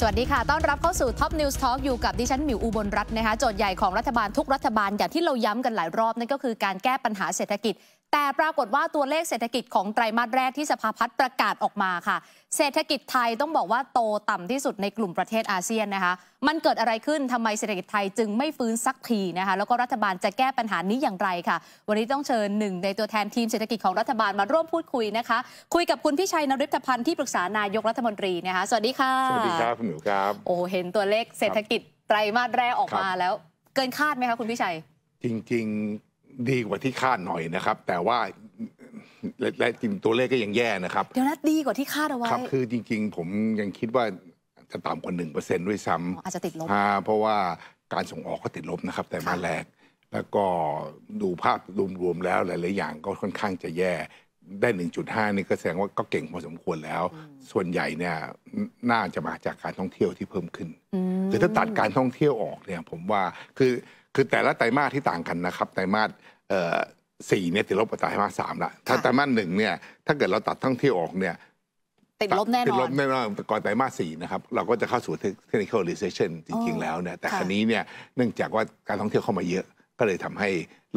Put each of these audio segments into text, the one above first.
สวัสดีค่ะ ต้อนรับเข้าสู่ Top News Talk อยู่กับดิฉันหมิวอุบลรัตน์นะคะ โจทย์ใหญ่ของรัฐบาลทุกรัฐบาลอย่างที่เราย้ำกันหลายรอบนั่นก็คือการแก้ปัญหาเศรษฐกิจแต่ปรากฏว่าตัวเลขเศรษฐกิจของไตรมาสแรกที่สภาพัฒน์ประกาศออกมาค่ะ เศรษฐกิจไทยต้องบอกว่าโตต่ำที่สุดในกลุ่มประเทศอาเซียนนะคะ มันเกิดอะไรขึ้นทำไมเศรษฐกิจไทยจึงไม่ฟื้นสักทีนะคะแล้วก็รัฐบาลจะแก้ปัญหานี้อย่างไรค่ะ วันนี้ต้องเชิญหนึ่งในตัวแทนทีมเศรษฐกิจของรัฐบาลมาร่วมพูดคุยนะคะคุยกับคุณพิชัยนริพพันธ์ที่ปรึกษานายกรัฐมนตรีนะคะสวัสดีค่ะสวัสดีครับคุณหนูครับ โอ้เห็นตัวเลขเศรษฐกิจไตรมาสแรกออกมาแล้ว เกินคาดไหมคะคุณพิชัย จริงๆดีกว่าที่คาดหน่อยนะครับ แต่ว่าและและจริงตัวเลขก็ยังแย่นะครับเดี๋ยวนะดีกว่าที่คาดเอาไว้ครับ คือจริง ๆ ผมยังคิดว่าจะต่ำกว่าหนึ่งเปอร์เซ็นด้วยซ้ำอาจจะติดลบ่าเพราะว่าการส่งออกก็ติดลบนะครับ แต่มาแรกแล้วก็ดูภาพรวมๆแล้วหลายๆอย่างก็ค่อนข้างจะแย่ได้หหนึ่งจุด้านี่ก็แสดงว่าก็เก่งพอสมควรแล้ว ส่วนใหญ่เนี่ยน่าจะมาจากการท่องเที่ยวที่เพิ่มขึ้นหรือถ้าตัดการท่องเที่ยวออกเนี่ยผมว่าคือคือแต่ละไตรมาสที่ต่างกันนะครับ ไตรมาสสี่เนี่ยติดลบกปไตรมาสสามละถ้าไตรมาสหนึ่งเนี่ยถ้าเกิดเราตัดท่องเที่ยวออกเนี่ยติดลบแน่นอนติดลบแน่นอนก่อนไตรมาสสี่นะครับ เราก็จะเข้าสู่เทคนิคอลรีเซชชั่นจริง ๆแล้วเนี่ยแต่ครันี้เนี่ยเนื่องจากว่าการท่องเที่ยวเข้ามาเยอะก็เลยทำให้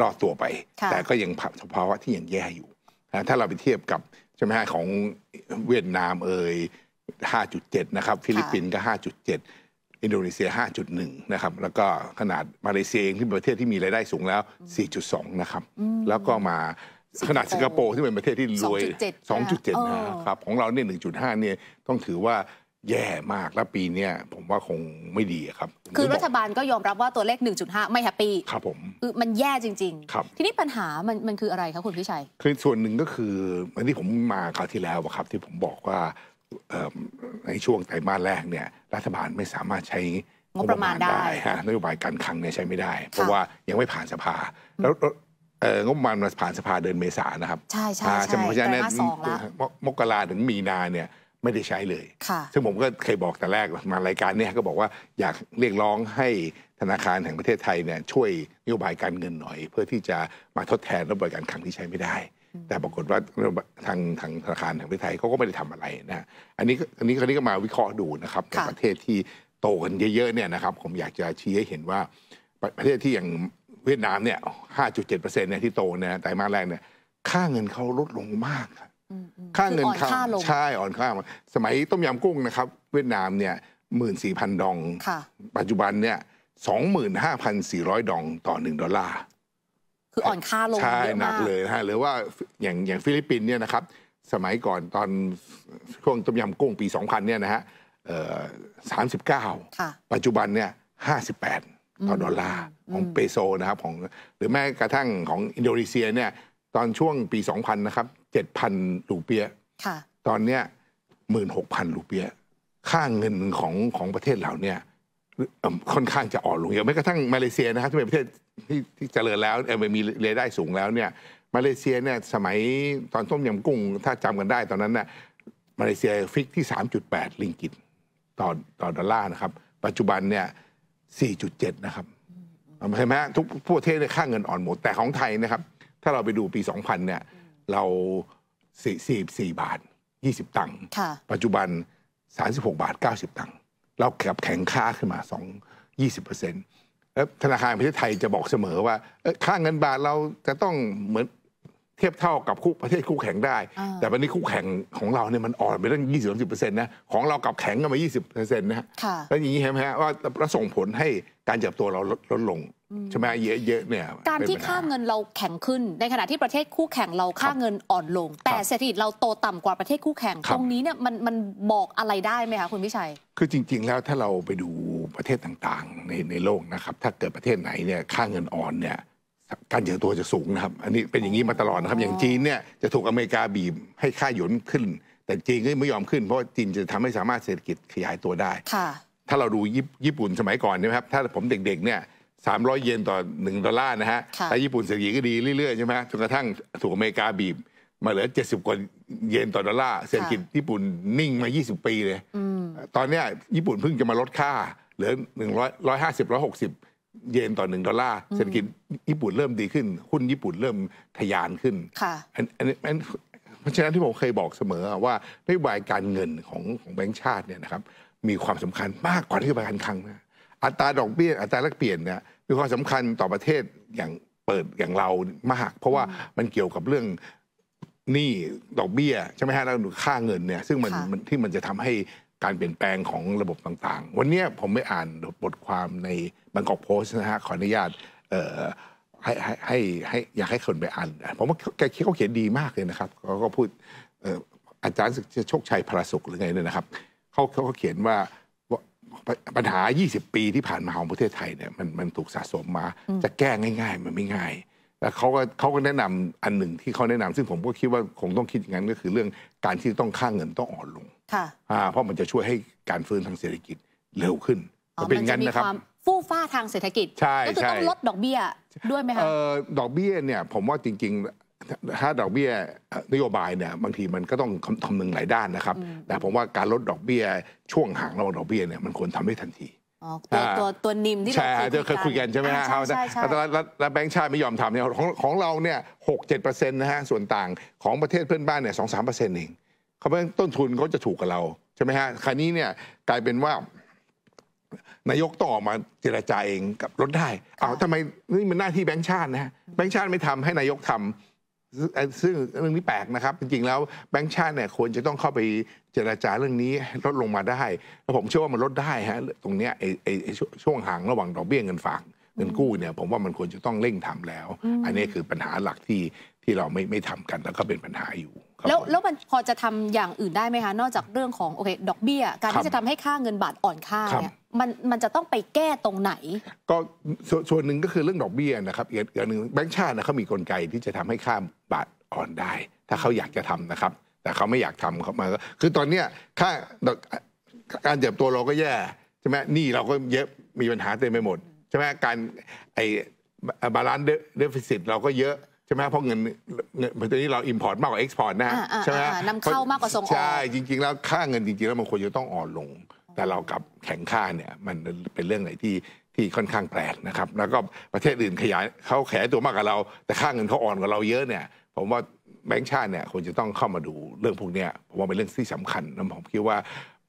ลอดตัวไป แต่ก็ยังฉภาวะที่ยังแย่อยู่ ถ้าเราไปเทียบกับใช่ไหมฮะของเวียดนามเอ่ย5.7 นะครับ ฟิลิปปินส์ก็5.7อินโดนีเซีย 5.1 นะครับ แล้วก็ขนาดมาเลเซียเองที่เป็นประเทศที่มีรายได้สูงแล้ว 4.2 นะครับ แล้วก็มาขนาดสิงคโปร์ที่เป็นประเทศที่รวย 2.7นะครับ ของเราเนี่ย1.5เนี่ยต้องถือว่าแย่มาก แล้วปีนี้ผมว่าคงไม่ดีครับ คือรัฐบาลก็ยอมรับว่าตัวเลข 1.5 ไม่แฮปปี้ ครับผม มันแย่จริงๆ ครับทีนี้ปัญหามันมันคืออะไรครับคุณพิชัย คือส่วนหนึ่งก็คืออนที่ผมมาคราวที่แล้วครับ ที่ผมบอกว่าในช่วงไตรมาสแรกเนี่ยรัฐบาลไม่สามารถใช้งบประมาณได้นโยบายการคลังเนี่ยใช้ไม่ได้ เพราะว่ายังไม่ผ่านสภา แล้วงบประมาณผ่านสภาเดือนเมษานะครับใช่ใช่ใช่เพราะฉะนั้มกราถึงมีนาเนี่ยไม่ได้ใช้เลย ซึ่งผมก็เคยบอกแต่แรกมารายการเนี่ยก็บอกว่าอยากเรียกร้องให้ธนาคารแห่งประเทศไทยเนี่ยช่วยนโยบายการเงินหน่อย เพื่อที่จะมาทดแทนระบบการคลังที่ใช้ไม่ได้แต่ปรากฏว่าทางทางธนาคารแห่งประเทศไทยเขาก็ไม่ได้ทำอะไรนะ อันนี้อันนี้ราวนี้ก็มาวิเคราะห์ดูนะครับ ประเทศที่โตกันเยอะๆเนี่ยนะครับผมอยากจะชี้ให้เห็นว่า ประเทศที่อย่างเวียดนามเนี่ย5.7%เ็เปอร์ซนต์เนี่ยที่โตเนี่ยไตรมาสแรกเนี่ยค่าเงินเขาลดลงมาก ค่าเงินเขาใช่อ่อนค่าสมัยต้มยำกุ้งนะครับ เวียดนามเนี่ยหมื่นสี่พันดองปัจจุบันเนี่ยสองหมื่นห้าพันสี่ร้อยดองต่อหนึ่งดอลลาร์คืออ่อนค่าลงใช่เยอะหนักเลยนะฮะหรือว่าอย่างอย่างฟิลิปปินส์เนี่ยนะครับ สมัยก่อนตอนช่วงต้มยำกุ้งปี 2000 เนี่ยนะฮะสามสิบเก้าปัจจุบันเนี่ยห้าสิบแปดต่อดอลลาร์ ของเปโซ นะครับของหรือแม้กระทั่งของอินโดนีเซียเนี่ย ตอนช่วงปี 2000 นะครับ 7,000รูเปียตอนเนี้ย16,000รูเปีย ค่าเงินของของประเทศเหล่านี้ค่อนข้างจะอ่อนลงเยอะแม้กระทั่งมาเลเซียนะครับที่เป็นประเทศที่เจริญแล้วเออมีรายได้สูงแล้วเนี่ยมาเลเซียเนี่ยสมัยตอนต้มยำกุ้งถ้าจำกันได้ตอนนั้นน่ยมาเลเซียฟิกที่ 3.8 ลิงกิตต่อต่อดอลลาร์ นะครับ ปัจจุบันเนี่ย4.7 นะครับใช่ไหมทุกประเทศเนี่ยค่าเงินอ่อนหมดแต่ของไทยนะครับ ถ้าเราไปดูปี 2000เนี่ยเรา44บาท 20 ตังค์ปัจจุบัน 36บาท90 ตังค์เรากลับแข็งค่าขึ้นมา2 20%ธนาคารประเทศไทยจะบอกเสมอว่า ค่าเงินบาทเราจะต้องเหมือนเทียบเท่ากับคู่ประเทศคู่แข่งได้ แต่วันนี้คู่แข่งของเราเนี่ยมันอ่อนไปตั้ง 20-30%นะ ของเรากลับแข็งกันมา 20%นะฮะแล้วอย่างนี้เห็นไหมฮะว่าะส่งผลให้การเับบัวเราลดลงใช่ไหมเยอะๆเนี่ย การที่ค่าเงินเราแข็งขึ้น ในขณะที่ประเทศคู่แข่งเราค่าเงินอ่อนลง แต่เศรษฐกิจเราโตต่ำกว่าประเทศคู่แข่งตรงนี้เนี่ยมันมันบอกอะไรได้ไหมคะคุณวิชัย คือจริง ๆแล้วถ้าเราไปดูประเทศต่างๆในในโลกนะครับถ้าเกิดประเทศไหนเนี่ยค่าเงินอ่อนเนี่ยการเจอตัวจะสูงนะครับอันนี้เป็นอย่างนี้มาตลอดนะครับอย่างจีนเนี่ยจะถูกอเมริกาบีบให้ค่าหยนขึ้น แต่จีนก็ไม่ยอมขึ้นเพราะจีนจะทำให้สามารถเศรษฐกิจขยายตัวได้ ค่ะ ถ้าเราดูญี่ปุ่นสมัยก่อนนะครับถ้าผมเด็กๆเนี่ย300 เยนต่อ1ดอลลาร์นะฮะ แต่ญี่ปุ่นเศรษฐกิจก็ดีเรื่อยๆใช่ไหมจนกระทั่งถูกอเมริกาบีบมาเหลือ70กว่าเยนต่อดอลลาร์เศรษฐกิจญี่ปุ่นนิ่งมา 20 ปีเลยตอนนี้ญี่ปุ่นเพิ่งจะมาลดค่าเหลือ1้อย5 0 160 เยนต่อ1ดอลลาร์เศรษฐกิจญี่ปุ่นเริ่มดีขึ้น หุ้นญี่ปุ่นเริ่มทะยานขึ้นอันเพราะฉะนั้นที่ผมเคยบอกเสมอว่านโยบายการเงินของของแบงก์ชาติเนี่ยนะครับมีความสำคัญมากกว่านโยบายการคลังนะอัตราดอกเบี้ยอัตราแลกเปลี่ยนเนี่ยมีความสำคัญต่อประเทศอย่างเปิดอย่างเรามากเพราะว่ามันเกี่ยวกับเรื่องหนี้ดอกเบี้ยใช่ไหมฮะแล้วค่าเงินเนี่ยซึ่งมันที่มันจะทำให้การเปลี่ยนแปลงของระบบต่างๆ วันนี้ผมไม่อ่านบทความในบางกอกโพสนะฮะขออนุญาตเออ่ให้ให้ให้อยากให้คนไปอ่านผมว่าแกเขาเขียนดีมากเลยนะครับเขาก็พูดอาจารย์โชคชัยพลาสุขหรือไงเนี่ยนะครับเขาเขาเขียนว่าปัญหา 20 ปี ที่ผ่าน มา ของ ประเทศไทย เนี่ย มัน มัน ถูก สะสมมา จะแก้ง่าย ๆ มันไม่ง่าย แล้วเขาก็เขาก็ แนะนำอันหนึ่งที่เขาแนะนำซึ่ง ผม ก็ คิดว่า คง ต้องคิด อย่าง นั้น ก็คือเรื่อง การที่ต้อง ค่างเงินต้อง อ่อน ลงค่ะเพราะมันจะช่วย ให้ การฟื้นทางเศรษฐกิจ เร็วขึ้น เป็น งั้น นะครับฟู่ฟ้าทางเศรษฐกิจก็คือต้อง ลด ดอก เบี้ย ด้วยไหมคะดอก เบี้ย เนี่ย ผม ว่า จริงถ้าดอกเบี้ย นโยบายเนี่ยบางทีมันก็ต้องคำนึงหลายด้านนะครับ แต่ผมว่าการลดดอกเบี้ย ช่วงห่างระหว่างดอกเบี้ยเนี่ยมันควรทำได้ทันทีตัวตัวตัวนิมที่เราเคยคุยกัน ใช่ไหมฮะแล้วแบงค์ชาติไม่ยอมทำเนี่ยของของเราเนี่ยหกเจ็ดเปอร์เซ็นต์นะฮะส่วนต่าง ของประเทศเพื่อนบ้านเนี่ยสองสามเปอร์เซ็นต์เองเขาเป็นต้นทุนเขาจะถูกกับเรา ใช่ไหมฮะคราวนี้เนี่ยกลายเป็นว่านายกต่อมาเจรจาเองกับลดได้เอาทำไมนี่มันหน้าที่แบงค์ชาตินะแบงค์ชาติไม่ทำให้นายกทำซึ่งเรื่องนี้ แปลกนะครับ จริงๆ แล้วแบงค์ชาติเนี่ยควรจะต้องเข้าไปเจราจาเรื่องนี้ลดลงมาได้แล้วผมเชื่อว่ามันลดได้ฮะ ตรงเนี้ยไอ้ช่วงห่างระหว่างดอกเบี้ยเงินฝาก เงินกู้เนี่ยผมว่ามันควรจะต้องเร่งทำแล้ว อันนี้คือปัญหาหลักที่ที่เราไม่ไม่ทำกัน แล้วก็เป็นปัญหาอยู่แล้วแล้วมันพอจะทำอย่างอื่นได้ไหมคะนอกจากเรื่องของโอเคดอกเบี้ย การที่จะทำให้ค่าเงินบาทอ่อนค่าเนี่ยมันมันจะต้องไปแก้ตรงไหน ก็ส่วนหนึ่งก็คือเรื่องดอกเบี้ยนะครับอีกอย่างหนึ่งแบงก์ชาตินะเขามีกลไกที่จะทำให้ค่าบาทอ่อนได้ ถ้าเขาอยากจะทำนะครับ แต่เขาไม่อยากทำเขามาคือตอนเนี้ยค่าการเจ็บตัวเราก็แย่ใช่ไหมนี่เราก็เยอะมีปัญหาเต็มไปหมดใช่ไหมการไอ้บาลานซ์เดฟิซิตเราก็เยอะช่ไหมเพราะเงินเงินตอนนี้เราอินพอตมากกว่าเอ็กซ์พอร์ตนะฮะใช่ไหมนำเข้ามากกว่าส่งออกใช่จริงๆ แล้วค่าเงินจริงๆแล้วมันควรจะต้องอ่อนลง แต่เรากับแข็งค่าเนี่ยมันเป็นเรื่องไหนที่ที่ค่อนข้างแปลกนะครับแล้วก็ประเทศอื่นขยายเขาแข็งตัวมากกว่าเรา แต่ค่าเงินเขาอ่อนกว่าเราเยอะเนี่ย ผมว่าแบงก์ชาติเนี่ยควรจะต้องเข้ามาดูเรื่องพวกนี้ผมว่าเป็นเรื่องที่สำคัญนะผมคิดว่า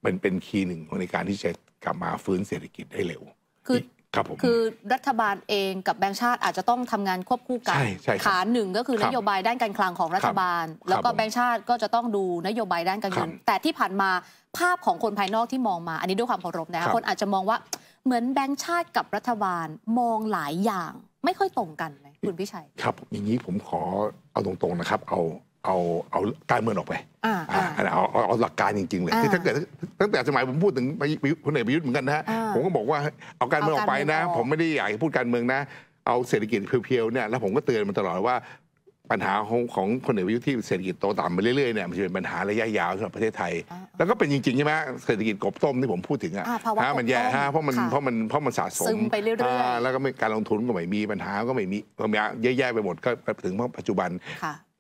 มันเป็นคีย์หนึ่งในการที่จะกลับมาฟื้นเศรษฐกิจได้เร็วคืครับผมคือรัฐบาลเองกับแบงค์ชาติอาจจะต้องทำงานควบคู่กัน ขาหนึ่ง ก็คือนโยบายด้านการคลังของรัฐบาล แล้วก็แบงค์ชาติก็จะต้องดูนโยบายด้านการเงิน แต่ที่ผ่านมาภาพของคนภายนอกที่มองมา อันนี้ด้วยความเคารพนะคนอาจจะมองว่าเหมือนแบงค์ชาติกับรัฐบาลมองหลายอย่างไม่ค่อยตรงกันไหมคุณพิชัย ครับอย่างนี้ผมขอเอาตรงๆนะครับ เอาเอาเอาการเมืองออกไปเอาเอาหลักการจริงๆเลยทถ้าเกิดตั้งแต่สมัยผมพูดถึงพลเอกประยุทธ์เหมือนกันนะผมก็บอกว่าเอาการเมืองออกไปนะ ผมไม่ได้อยากพูดการเมืองนะ เอาเศรษฐกิจเพียวๆเนี่ยแล้วผมก็เตือนมันตลอดว่าปัญหาของของคนเอกประยุทธ์ที่เศรษฐกิจโตต่ำไปเรื่อยๆเนี่ยมันจะเป็นปัญหาระยะยาวสำหรับประเทศไทย แล้วก็เป็นจริงๆใช่ไหมเศรษฐกิจกบต้มที่ผมพูดถึงอ่ะฮะมันแย่ฮะเพราะมันเพราะมันเพราะมันสะสมไปเรื่อยๆแล้วก็การลงทุนก็ไม่มีปัญหาก็ไม่มีเยอะแยๆไปหมดก็ถึงปัจจุบัน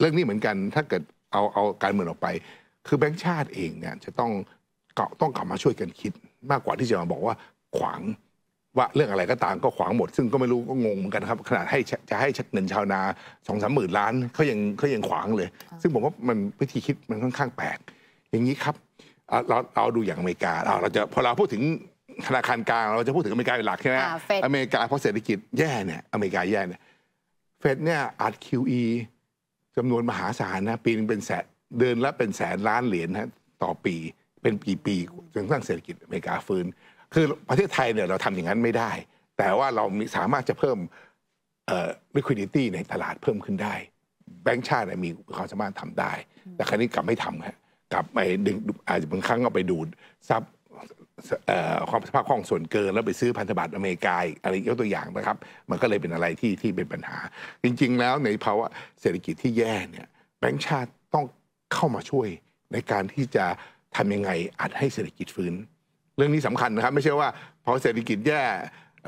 เรื่องนี้เหมือนกันถ้าเกิดเอาเอาการเมืองออกไป คือแบงค์ชาติเองเนี่ยจะต้องเกาะต้องกลับมาช่วยกันคิด มากกว่าที่จะมาบอกว่าขวางว่าเรื่องอะไรก็ตามก็ขวางหมด ซึ่งก็ไม่รู้ก็งงเหมือนกันครับขนาดให้จะให้เงินชาวนาสองสามหมื่นล้านเขายังเขายังขวางเลย ซึ่งผมว่ามันวิธีคิดมันค่อนข้างแปลกอย่างนี้ครับเราเราดูอย่างอเมริกาเราจะพอเราพูดถึงธนาคารกลางเราจะพูดถึงอเมริกาเป็นหลักใช่ไหมอเมริกาเพราะเศรษฐกิจแย่เนี่ยอเมริกาแย่เนี่ยเฟดเนี่ยอัด QE จำนวนมหาศาลนะปีนึงเป็นแสนเดินละเป็นแสนล้านเหรียญนะต่อปีเป็นปีๆจนสร้างเศรษฐกิจอเมริกาฟื้นคือประเทศไทยเนี่ย เราทำอย่างนั้นไม่ได้ แต่ว่าเรามีสามารถจะเพิ่ม liquidity ในตลาดเพิ่มขึ้นได้แบงก์ชาติมีความสามารถทำได้ แต่ครั้นี้กลับไม่ทำครับกลับไปดึงอาจจะบางครั้งก็ไปดูดซับความสภาพคล่องส่วนเกินแล้วไปซื้อพันธบัตรอเมริกาอะไรยกตัวอย่างนะครับ มันก็เลยเป็นอะไรที่ที่เป็นปัญหา จริง ๆแล้วในภาวะเศรษฐกิจที่แย่เนี่ยแบงก์ชาติต้องเข้ามาช่วยในการที่จะทำยังไงอาจให้เศรษฐกิจฟื้น เรื่องนี้สำคัญนะครับไม่ใช่ว่าพอเศรษฐกิจแย่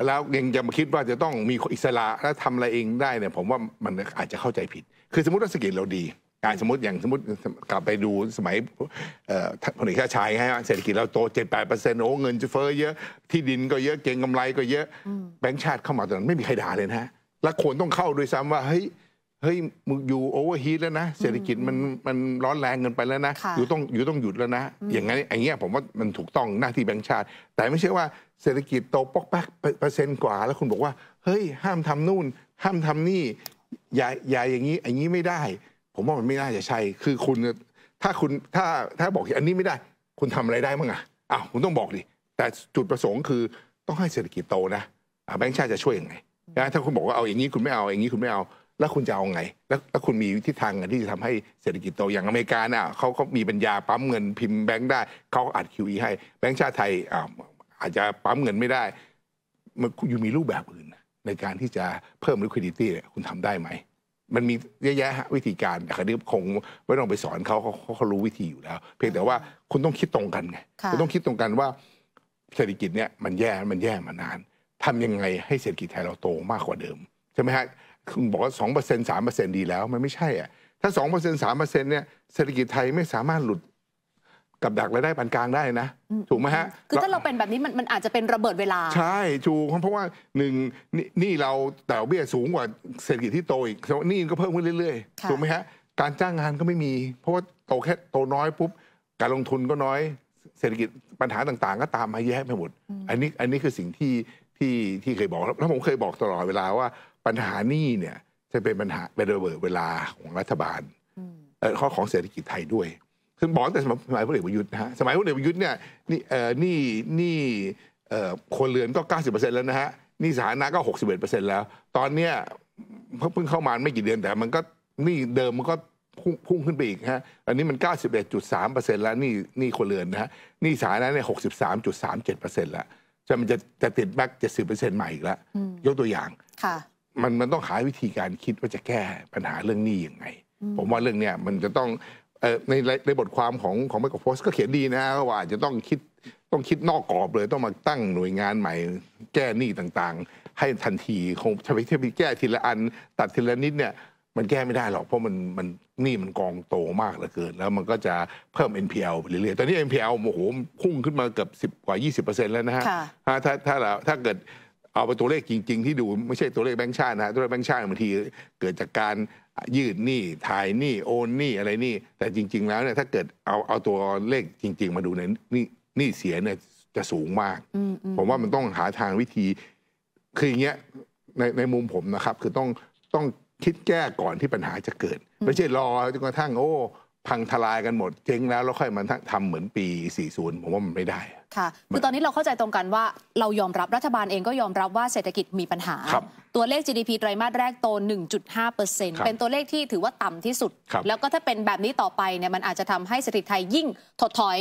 แล้วยังจะมาคิดว่าจะต้องมีอิสระและทำอะไรเองได้เนี่ยผมว่ามันอาจจะเข้าใจผิด คือสมมติว่าเศรษฐกิจเราดีการสมมติอย่างสมมติกลับไปดูสมัยพลเอกชาชัยฮะเศรษฐกิจเราโตเจ็ดแปดเปอร์เซ็นต์โอ้เงินเฟ้อเยอะที่ดินก็เยอะเก่งกำไรก็เยอะ แบงค์ชาติเข้ามาตอนนั้น ไม่มีใครด่าเลยนะ แล้วคนต้องเข้าด้วยซ้ำว่า เฮ้ยเฮ้ยมึงอยู่โอเวอร์ฮีทแล้วนะ เศรษฐกิจมันมันร้อนแรงเกินไปแล้วนะอยู่ต้องอยู่ต้องหยุดแล้วนะ อย่างนั้นอย่างเงี้ยผมว่ามันถูกต้องหน้าที่แบงค์ชาติ แต่ไม่ใช่ว่าเศรษฐกิจโตปอกแป๊กเปอร์เซ็นต์กว่า แล้วคุณบอกว่าเฮ้ย ห้ามทำนู่น ห้ามทำนี่อย่าอย่าอย่างนี้อย่างนี้ไม่ได้ผมว่ามันไม่น่าจะใช่คือคุณถ้าคุณถ้าถ้าบอกอันนี้ไม่ได้ คุณทำอะไรได้มั้งอ่ะอ้าว คุณต้องบอกดิ แต่จุดประสงค์คือต้องให้เศรษฐกิจโตนะ แบงค์ชาติจะช่วยยังไง ถ้าคุณบอกว่าเอาอย่างนี้คุณไม่เอาอย่างนี้คุณไม่เอา แล้วคุณจะเอาไง แล้วแล้วคุณมีทิศทางที่จะทำให้เศรษฐกิจโตอย่างอเมริกาน่ะเขาเขามีปัญญาปั๊มเงินพิมพ์แบงค์ได้เขาอัด QE ให้แบงค์ชาติไทยอาจจะปั๊มเงินไม่ได้มันอยู่มีรูปแบบอื่น ในการที่จะเพิ่ม liquidity คุณทำได้ไหมมันมีเยอะแยะวิธีการแต่คดีคงไม่ต้องไปสอนเขาเขาเขารู้วิธีอยู่แล้ว เพียงแต่ว่าคุณต้องคิดตรงกันไงคุณต้องคิดตรงกันว่า เศรษฐกิจเนี่ยมันแย่มันแย่มานาน ทำยังไงให้เศรษฐกิจไทยเราโตมากกว่าเดิมใช่ไหมฮะคุณบอกว่าสองเปอร์เซ็นต์สามเปอร์เซ็นต์ดีแล้วมันไม่ใช่อ่ะถ้าสองเปอร์เซ็นต์สามเปอร์เซ็นต์เนี่ยเศรษฐกิจไทยไม่สามารถหลุดกับดักรายได้ปานกลางได้นะถูกไหมฮะคือถ้าเราเป็นแบบนี้มันมันอาจจะเป็นระเบิดเวลา ใช่ชูเพราะว่าหนึ่งนี่เราแต่เบี้ยสูงกว่า เศรษฐกิจที่โตอีกนี่ก็เพิ่มขึ้นเรื่อยๆถูกไหมฮะการจ้างงานก็ไม่มี เพราะว่าโตแค่โตน้อยปุ๊บการลงทุนก็น้อยเศรษฐกิจปัญหาต่าง ๆ ก็ตามมาแย่ไปหมดอันนี้อันนี้คือสิ่งที่ที่ที่เคยบอกแล้วผมเคยบอกตลอดเวลาว่าปัญหานี้เนี่ยจะเป็นปัญหาเป็นระเบิดเวลาของรัฐบาลข้อของเศรษฐกิจไทยด้วยคือบอกแต่สมัยพลเอกประยุทธ์นะฮะสมัยพลเอกประยุทธ์เนี่ยนี่เอ่อนี่นี่เอ่อคนเรือนก็ 90%แล้วนะฮะนี่สาธารณะก็ 61%แล้ว ตอนเนี้ยเพิ่งเข้ามาไม่กี่เดือนแต่มันก็นี่เดิมมันก็พุ่งขึ้นไปอีกฮะอันนี้มัน 91.3%แล้ว นี่นี่คนเรือนนะฮะนี่สาธารณะเนี่ย63.37%แล้วจะมันจะจะติดแบ็ก70%ใหม่อีกแล้วยกตัวอย่างมันมันต้องหาวิธีการคิดว่าจะแก้ปัญหาเรื่องนี้ยังไง ผมว่าเรื่องเนี้ยมันจะต้องในในบทความของของไมโครโพสก็เขียนดีนะ ว่าอาจจะต้องคิดต้องคิดนอกกรอบเลย ต้องมาตั้งหน่วยงานใหม่แก้หนี้ต่างๆ ให้ทันทีคงจะไปเทียบแก้ทีละอันตัดทีละนิดเนี่ย มันแก้ไม่ได้หรอก เพราะมันมันหนี้มันกองโตมากเหลือเกินแล้วมันก็จะเพิ่ม NPL ไปเรื่อยๆตอนนี้ NPL โอ้โหพุ่งขึ้นมาเกือบ10กว่า 20%แล้วนะฮะถ้าถ้าเราถ้าเกิดเอาไปตัวเลขจริง ๆ ที่ดู ไม่ใช่ตัวเลขแบงค์ชาตินะตัวเลขแบงค์ชาติบางทีเกิดจากการยืดหนี้ถ่ายหนี้โอนหนี้อะไรหนี้แต่จริง ๆแล้วเนี่ยถ้าเกิดเอาเอาตัวเลขจริง ๆมาดูเนี่ยหนี้หนี้เสียเนี่ยจะสูงมาก ผมว่ามันต้องหาทางวิธีคืออย่างเงี้ยในในมุมผมนะครับ คือต้องต้องคิดแก้ก่อนที่ปัญหาจะเกิด ไม่ใช่รอจนกระทั่งโอ้พังทลายกันหมดเจ๊งแล้วแล้วค่อยมาทำเหมือนปี 40 ผมว่ามันไม่ได้ค่ะ คือตอนนี้เราเข้าใจตรงกันว่าเรายอมรับรัฐบาลเองก็ยอมรับว่าเศรษฐกิจมีปัญหา ตัวเลข GDP ไตรมาส แรกโต 1.5%เป็นตัวเลขที่ถือว่าต่ำที่สุด แล้วก็ถ้าเป็นแบบนี้ต่อไปเนี่ยมันอาจจะทำให้เศรษฐกิจไทยยิ่งถดถอย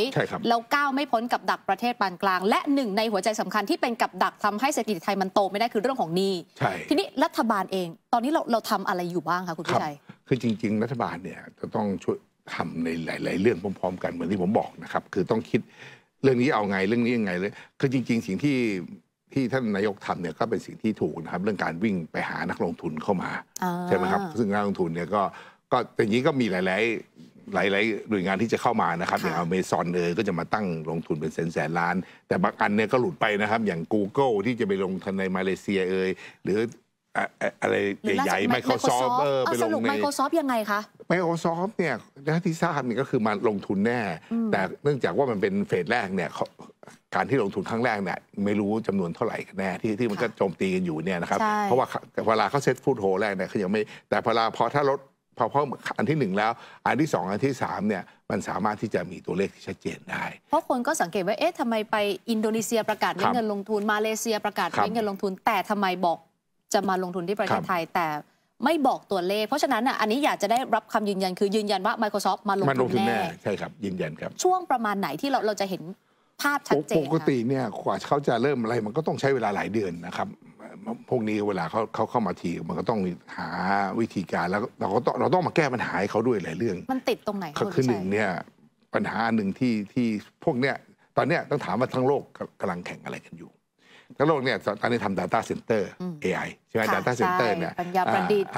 แล้วก้าวไม่พ้นกับดักประเทศปานกลาง และหนึ่งในหัวใจสำคัญที่เป็นกับดักทำให้เศรษฐกิจไทยมันโตไม่ได้คือเรื่องของหนี้ทีนี้รัฐบาลเองตอนนี้เราเราทำอะไรอยู่บ้างคะคุณผู้ชัยคือจริง ๆ รัฐบาลเนี่ยจะต้องช่วยทำในหลาย ๆ เรื่องพร้อมๆ กันเหมือนที่ผมบอกนะครับ คือต้องคิดเรื่องนี้เอาไงเรื่องนี้ยังไงเลยคือจริง ๆ สิ่งที่ที่ท่านนายกทำเนี่ย ก็เป็นสิ่งที่ถูกนะครับเรื่องการวิ่งไปหานักลงทุนเข้ามาใช่ไหมครับซึ่งนักลงทุนเนี่ยก็ก็แต่นี้ก็มีหลาย ๆ หลาย ๆหน่วยงานที่จะเข้ามานะครับอย่างอเมซอนเอยก็จะมาตั้งลงทุนเป็นแสนแสนล้าน แต่บางอันเนี่ยก็หลุดไปนะครับ อย่าง Google ที่จะไปลงทุนในมาเลเซียเอยหรืออะไรใหญ่ๆ Microsoft เออไปลงใน Microsoft ยังไงคะ Microsoft เนี่ยถ้าที่ทราบเนี่ยก็คือมาลงทุนแน่ แต่เนื่องจากว่ามันเป็นเฟสแรกเนี่ยการที่ลงทุนครั้งแรกเนี่ยไม่รู้จำนวนเท่าไหร่แน่ ที่ที่มันก็โจมตีกันอยู่เนี่ยนะครับเพราะว่าเวลาเขาเซ็ตฟูดโฮแรกเนี่ยเขายังไม่แต่เวลาพอถ้าลดพอเพิ่มอันที่หนึ่งแล้ว อันที่สองอันที่สามเนี่ยมันสามารถที่จะมีตัวเลขที่ชัดเจนได้ เพราะคนก็สังเกตว่าเอ๊ะทำไมไปอินโดนีเซียประกาศเ้เงินลงทุนมาเลเซียประกาศ้เงินลงทุนแต่ทำไมบอกจะมาลงทุนที่ประเทศไทยแต่ไม่บอกตัวเลขเพราะฉะนั้นอ่ะอันนี้อยากจะได้รับคำยืนยันคือยืนยันว่า Microsoft มาลงทุนแน่ใช่ครับยืนยันครับช่วงประมาณไหนที่เราเราจะเห็นภาพชัดเจนปกติเนี่ยกว่าเขาจะเริ่มอะไรมันก็ต้องใช้เวลาหลายเดือนนะครับ พวกนี้เวลาเขาเขาเข้ามาทีมันก็ต้องหาวิธีการแล้วเราก็เราต้องมาแก้ปัญหาให้เขาด้วยหลายเรื่อง มันติดตรงไหนคือหนึ่งเนี่ยปัญหาหนึ่งที่ที่พวกเนี้ยตอนเนี้ยต้องถามว่าทั้งโลกกำลังแข่งอะไรกันอยู่ทั้งโลกเนี่ยตอนนี้ทำ Data Center AI ใช่ไหม Data Center เนี่ย ปัญญาประดิษฐ์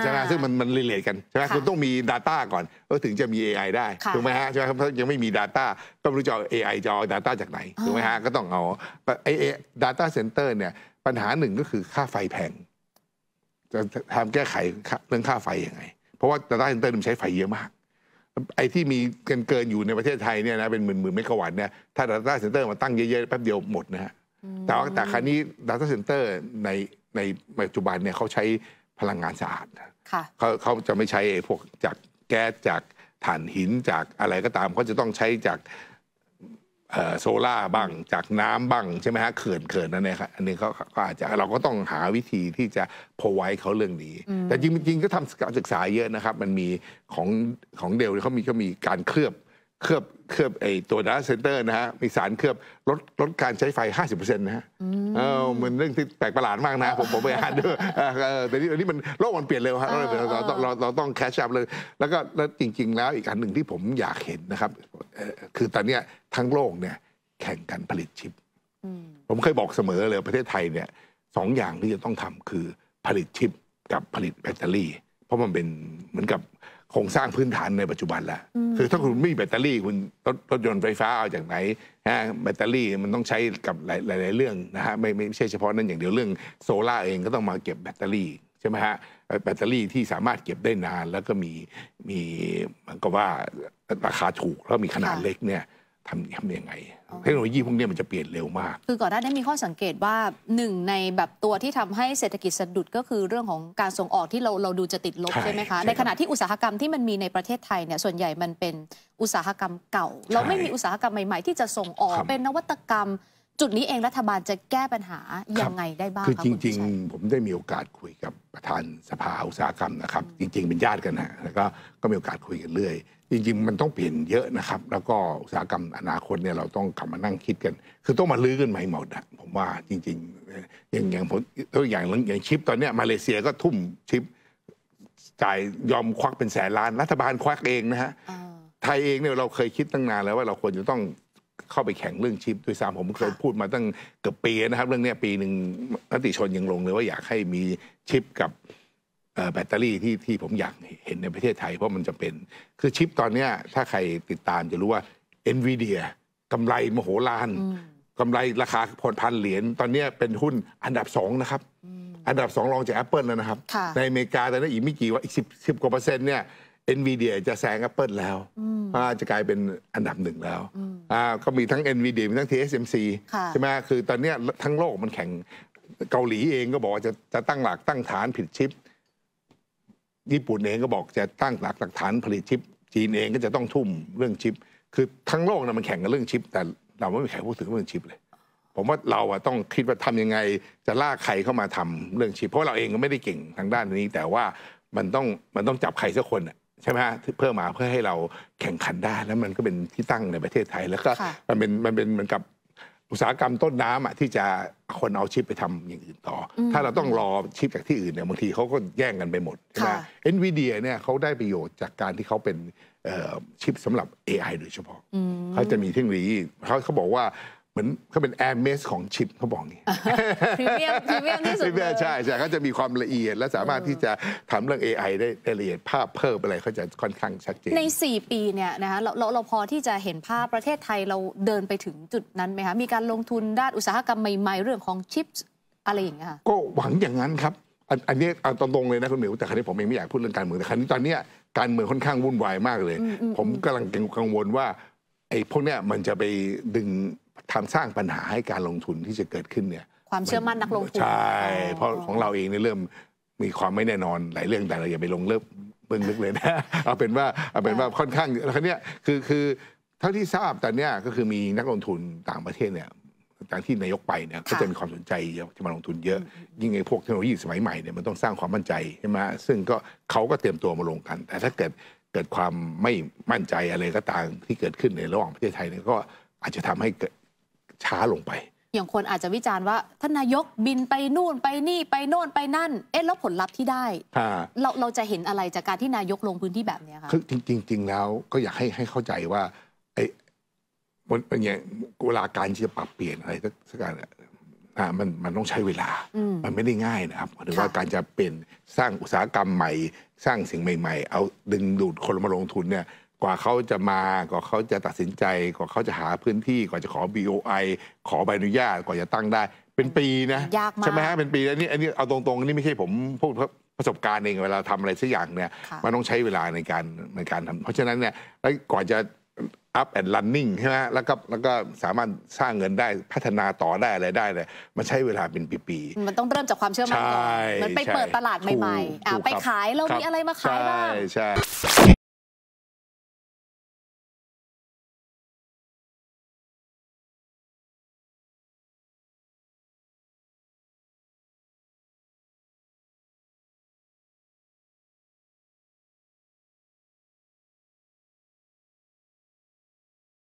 ใช่ไหมซึ่งมันมันรีเลทกัน ใช่ไหมคุณต้องมี Data ก่อนเออถึงจะมี AI ได้ถูกไหมฮะ ใช่ไหมเพราะยังไม่มี Data ก็ไม่รู้จะเอาไอจะเอา Data จากไหนถูกไหมฮะ ก็ต้องเอาไอ้าเซ็นเตอร์เนี่ย ปัญหาหนึ่งก็คือค่าไฟแพงจะทำแก้ไขเรื่องค่าไฟยังไง เพราะว่า Data Center มันใช้ไฟเยอะมากไอ้ที่มีเกินเกินอยู่ในประเทศไทยเนี่ยนะเป็นหมื่นหมื่นเมกะวัตต์เนี่ยถ้าดัตต้าเซ็นเตอร์มาตั้งเยอะๆแป๊บเดียวหมดนะฮะแต่ว่าแต่ครั้นี้ Data Center ในในปัจจุบันเนี่ยเขาใช้พลังงานสะอาดเขาเขาจะไม่ใช้พวกจาก แก๊สจากถ่านหินจากอะไรก็ตามเขาจะต้องใช้จากโซล่าบ้างจากน้ำบ้างใช่ไหมฮะเขื่อนเขื่อนนั่นเองครับอันนี้เขาก็อาจจะ เราก็ต้องหาวิธีที่จะพอไว้เขาเรื่องนี้แต่จริงจริงก็ทำศึกษาเยอะนะครับ มันมีของของเดลเขามีเขามีการเคลือบเคลือบเคลือบไอตัวดาร์เซนเตอร์นะฮะ มีสารเคลือบลดลดการใช้ไฟ 50%นะฮะเออมันเรื่องที่แปลกประหลาดมากนะ ผมผมไปอ่านด้วยแต่นี่นี้มัน โลกมันเปลี่ยนเร็วฮะเราเราเราเราต้องแคชชัพเลย แล้วก็แล้วจริงๆ แล้วอีกอันหนึ่งที่ผมอยากเห็นนะครับ คือตอนนี้ทั้งโลกเนี่ยแข่งกันผลิตชิป ผมเคยบอกเสมอเลยประเทศไทยเนี่ย สองอย่างที่จะต้องทำคือผลิตชิปกับผลิตแบตเตอรี่ เพราะมันเป็นเหมือนกับโครงสร้างพื้นฐานในปัจจุบันแล้วคือถ้าคุณไม่มีแบตเตอรี่คุณรถรถยนต์ไฟฟ้าเอาจากไหนฮะแบตเตอรี่มันต้องใช้กับหลาย ๆ เรื่องนะฮะไม่ไม่ใช่เฉพาะนั้นอย่างเดียวเรื่องโซล่าเองก็ต้องมาเก็บแบตเตอรี่ใช่ไหมฮะแบตเตอรี่ที่สามารถเก็บได้นานแล้วก็มีมีมันก็ว่าราคาถูกแล้วมีขนาดเล็กเนี่ยทำทำยังไงเทคโนโลยีพวกนี้มันจะเปลี่ยนเร็วมากคือก่อนหน้านี้มีข้อสังเกตว่าหนึ่งในแบบตัวที่ทำให้เศรษฐกิจสะดุดก็คือเรื่องของการส่งออกที่เราเราดูจะติดลบใช่ไหมคะในขณะที่อุตสาหกรรมที่มันมีในประเทศไทยเนี่ยส่วนใหญ่มันเป็นอุตสาหกรรมเก่า เราไม่มีอุตสาหกรรมใหม่ๆ ที่จะส่งออกเป็นนวัตกรรมจุดนี้เองรัฐบาลจะแก้ปัญหา ยังไงได้บ้างคือจริง ๆ ผมได้มีโอกาสคุยกับประธานสภาอุตสาหกรรมนะครับ จริง ๆเป็นญาติกันนะแล้วก็ก็มีโอกาสคุยกันเรื่อย จริงๆ มันต้องเปลี่ยนเยอะนะครับ แล้วก็อุตสาหกรรมอนาคตเนี่ยเราต้องกลับมานั่งคิดกัน คือต้องมาลื้อกันใหม่หมดะผมว่าจริงๆอย่างอย่างผมตัวอย่างอย่างชิปตอนนี้มาเลเซียก็ทุ่มชิปจ่ายยอมควักเป็นแสนล้านรัฐบาลควักเองนะฮะไทยเองเนี่ยเราเคยคิดตั้งนาน แล้วว่าเราควรจะต้องเข้าไปแข่งเรื่องชิปด้วยซ้ำผมเคยพูดมาตั้งเกือบปีนะครับ เรื่องนี้ปีหนึ่งมติชนยังลงเลยว่าอยากให้มีชิปกับแบตเตอรี่ที่ที่ผมอยากเห็นในประเทศไทยเพราะมันจะเป็นคือชิปตอนนี้ถ้าใครติดตามจะรู้ว่า n v i d i a กำไรมโหฬารกำไรราคาผลพันเหรียญตอนนี้เป็นหุ้นอันดับสองนะครับ อันดับสองรองจาก Apple นะครับในอเมริกาตอนนี้อีกไม่กี่ว่าอีกสิบสิบกว่าเปอร์เซ็นต์เนี่ยเอ็นวีเดียจะแซง Apple แล้วจะกลายเป็นอันดับหนึ่งแล้วก็มีทั้ง n v i d i a มีทั้ง TSMC ใช่ไหมคือตอนนี้ทั้งโลกมันแข่งเกาหลีเองก็บอกว่าจะจะตั้งหลักตั้งฐานผิดชิปญี่ปุ่นเองก็บอกจะตั้งหลักหลักฐานผลิตชิปจีนเองก็จะต้องทุ่มเรื่องชิปคือทั้งโลกนะมันแข่งกันเรื่องชิป แต่เราไม่มีใครพูดถึงเรื่องชิปเลยผมว่าเราอะต้องคิดว่าทำยังไง จะล่าใครเข้ามาทำเรื่องชิป เพราะเราเองก็ไม่ได้เก่งทางด้านนี้ แต่ว่ามันต้องมันต้องจับใครสักคนอะใช่ไหมที่เพิ่มมาเพื่อให้เราแข่งขันได้ แล้วมันก็เป็นที่ตั้งในประเทศไทยแล้วก็มันเป็นมันเป็นเหมือนกับอุตสาหกรรมต้นน้ำอ่ะที่จะคนเอาชิปไปทำอย่างอื่นต่อ ถ้าเราต้องรอชิปจากที่อื่นเนี่ยบางทีเขาก็แย่งกันไปหมดใช่ไหมเอ็นวีเดียเนี่ยเขาได้ประโยชน์จากการที่เขาเป็นชิปสำหรับ AI โดยเฉพาะเขาจะมีเทคโนโลยีเขาเขาบอกว่ามือนเขาเป็นแอร์เมสของชิปเขาบอกนี่พรีเมียม พรีเมียมที่สุดใช่ใช่เขาจะมีความละเอียดและสามารถที่จะทำเรื่อง AI ได้ละเอียด ภาพเพิ่มอะไร เขาจะค่อนข้างชัดเจนใน 4 ปีเนี่ยนะคะเราเราพอที่จะเห็นภาพประเทศไทยเราเดินไปถึงจุดนั้นไหมคะมีการลงทุนด้านอุตสาหกรรมใหม่ๆเรื่องของชิปอะไรอย่างเงี้ยก็หวังอย่างนั้นครับอันนี้เอาตรงๆเลยนะคุณหมิวแต่ครั้นี้ผมเองไม่อยากพูดเรื่องการเมืองแต่ครั้นี้ตอนนี้การเมืองค่อนข้างวุ่นวายมากเลย ผมกำลังกังวลว่าไอ้พวกเนี้ยมันจะไปดึงทำสร้างปัญหาให้การลงทุนที่จะเกิดขึ้นเนี่ย ความเชื่อมั่นนักลงทุน ใช่ เพราะของเราเองเนี่ยเริ่มมีความไม่แน่นอนหลายเรื่องแต่เราอย่าไปลงเริ่มเบื้องลึกเลยนะ เอาเป็นว่าเอาเป็นว่าค่อนข้างแล้วคันนี้คือคือเท่าที่ทราบตอนเนี้ยก็คือมีนักลงทุนต่างประเทศเนี่ยจากที่นายกไปเนี่ยก็จะมีความสนใจจะมาลงทุนเยอะ ยิ่งไอ้พวกเทคโนโลยีสมัยใหม่เนี่ยมันต้องสร้างความมั่นใจใช่ไหมซึ่งก็เขาก็เตรียมตัวมาลงกัน แต่ถ้าเกิดเกิดความไม่มั่นใจอะไรก็ตามที่เกิดขึ้นในระหว่างประเทศไทยเนี่ยก็อาจจะทำให้ช้าลงไป อย่างคนอาจจะวิจารณ์ว่าท่านนายกบินไปนู่นไปนี่ไปโน่นไปนั่น เอ๊ะแล้วผลลัพธ์ที่ได้ เราเราจะเห็นอะไรจากการที่นายกลงพื้นที่แบบนี้คะคือจริงๆแล้วก็อยากให้ให้เข้าใจว่าไอ้มันเป็นอย่างเวลาการที่จะปรับเปลี่ยนอะไรสักการอ่ะมันมันต้องใช้เวลา มันไม่ได้ง่ายนะครับหรือว่าการจะเป็นสร้างอุตสาหกรรมใหม่ สร้างสิ่งใหม่ๆ เอาดึงดูดคนมาลงทุนเนี่ยกว่าเขาจะมา กว่าเขาจะตัดสินใจ กว่าเขาจะหาพื้นที่ กว่าจะขอ BOI ขอใบอนุญาต กว่าจะตั้งได้เป็นปีนะยากมากใช่ไหมฮะ เป็นปีอันนี้อันนี้เอาตรงๆนี่ไม่ใช่ผมพูดประสบการณ์เอง เวลาทำอะไรสักอย่างเนี่ย มันต้องใช้เวลาในการในการทำเพราะฉะนั้นเนี่ยแล้วก่อนจะ up and running ใช่ไหมแล้วก็แล้วก็สามารถสร้างเงินได้พัฒนาต่อได้อะไรได้เลยมันใช้เวลาเป็นปีๆมันต้องเริ่มจากความเชื่อมั่นก่อนมันไปเปิดตลาดใหม่ๆไปขายเรามีอะไรมาขายบ้าง